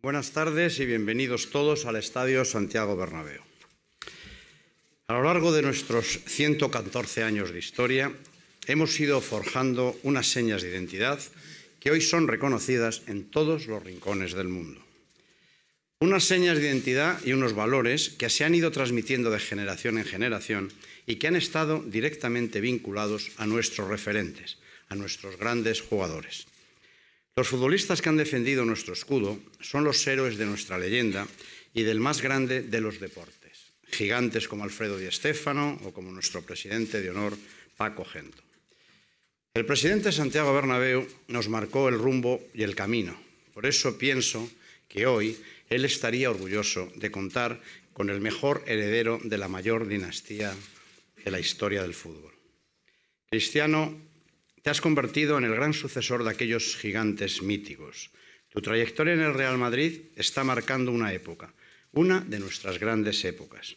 Buenas tardes y bienvenidos todos al Estadio Santiago Bernabéu. A lo largo de nuestros 114 años de historia, hemos ido forjando unas señas de identidad que hoy son reconocidas en todos los rincones del mundo. Unas señas de identidad y unos valores que se han ido transmitiendo de generación en generación y que han estado directamente vinculados a nuestros referentes, a nuestros grandes jugadores. Los futbolistas que han defendido nuestro escudo son los héroes de nuestra leyenda y del más grande de los deportes, gigantes como Alfredo Di Stéfano o como nuestro presidente de honor, Paco Gento. El presidente Santiago Bernabéu nos marcó el rumbo y el camino. Por eso pienso que hoy él estaría orgulloso de contar con el mejor heredero de la mayor dinastía de la historia del fútbol. Cristiano te has convertido en el gran sucesor de aquellos gigantes míticos. Tu trayectoria en el Real Madrid está marcando una época, una de nuestras grandes épocas.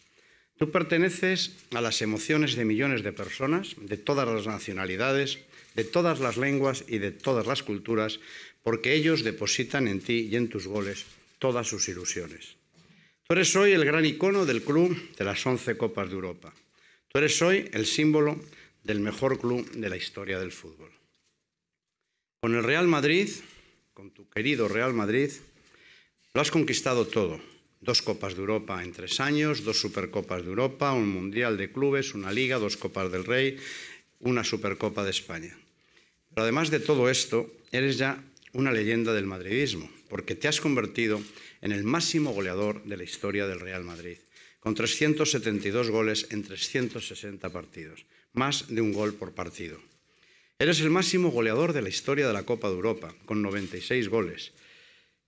Tú perteneces a las emociones de millones de personas, de todas las nacionalidades, de todas las lenguas y de todas las culturas, porque ellos depositan en ti y en tus goles todas sus ilusiones. Tú eres hoy el gran icono del club de las once Copas de Europa. Tú eres hoy el símbolo del mejor club de la historia del fútbol. Con el Real Madrid, con tu querido Real Madrid, lo has conquistado todo. Dos Copas de Europa en tres años, dos Supercopas de Europa, un Mundial de Clubes, una Liga, dos Copas del Rey, una Supercopa de España. Pero además de todo esto, eres ya una leyenda del madridismo, porque te has convertido en el máximo goleador de la historia del Real Madrid con 372 goles en 360 partidos, más de un gol por partido. Eres el máximo goleador de la historia de la Copa de Europa, con 96 goles.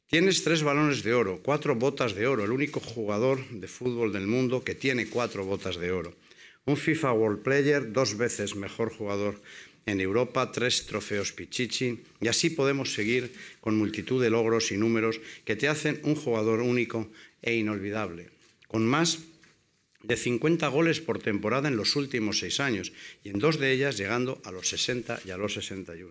Tienes tres balones de oro, cuatro botas de oro, el único jugador de fútbol del mundo que tiene cuatro botas de oro. Un FIFA World Player, dos veces mejor jugador en Europa, tres trofeos Pichichi, y así podemos seguir con multitud de logros y números que te hacen un jugador único e inolvidable con más de 50 goles por temporada en los últimos seis años y en dos de ellas llegando a los 60 y a los 61.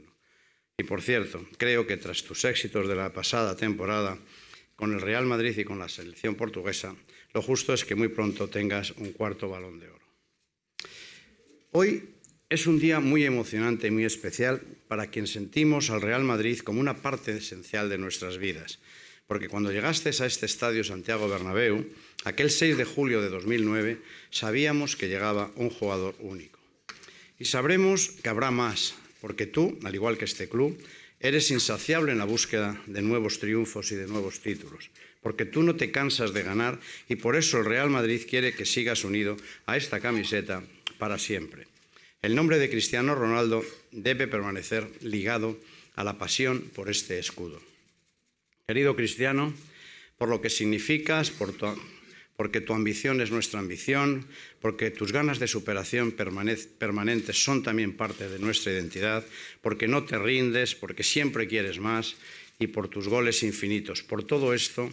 Y por cierto, creo que tras tus éxitos de la pasada temporada con el Real Madrid y con la selección portuguesa, lo justo es que muy pronto tengas un cuarto balón de oro. Hoy es un día muy emocionante y muy especial para quien sentimos al Real Madrid como una parte esencial de nuestras vidas porque cuando llegaste a este estadio Santiago Bernabéu, aquel 6 de julio de 2009, sabíamos que llegaba un jugador único. Y sabremos que habrá más, porque tú, al igual que este club, eres insaciable en la búsqueda de nuevos triunfos y de nuevos títulos, porque tú no te cansas de ganar y por eso el Real Madrid quiere que sigas unido a esta camiseta para siempre. El nombre de Cristiano Ronaldo debe permanecer ligado a la pasión por este escudo. Querido cristiano, por lo que significas, porque tu ambición es nuestra ambición, porque tus ganas de superación permanentes son también parte de nuestra identidad, porque no te rindes, porque siempre quieres más y por tus goles infinitos. Por todo esto,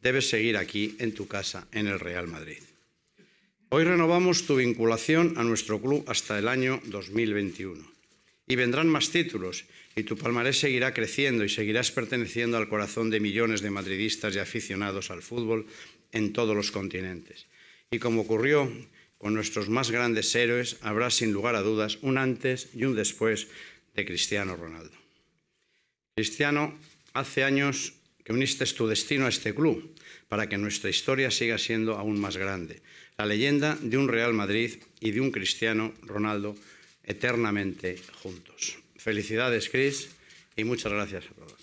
debes seguir aquí en tu casa, en el Real Madrid. Hoy renovamos tu vinculación a nuestro club hasta el año 2021. Y vendrán más títulos y tu palmarés seguirá creciendo y seguirás perteneciendo al corazón de millones de madridistas y aficionados al fútbol en todos los continentes. Y como ocurrió con nuestros más grandes héroes, habrá sin lugar a dudas un antes y un después de Cristiano Ronaldo. Cristiano, hace años que uniste tu destino a este club para que nuestra historia siga siendo aún más grande. La leyenda de un Real Madrid y de un Cristiano Ronaldo eternamente juntos. Felicidades, Chris, y muchas gracias a todos.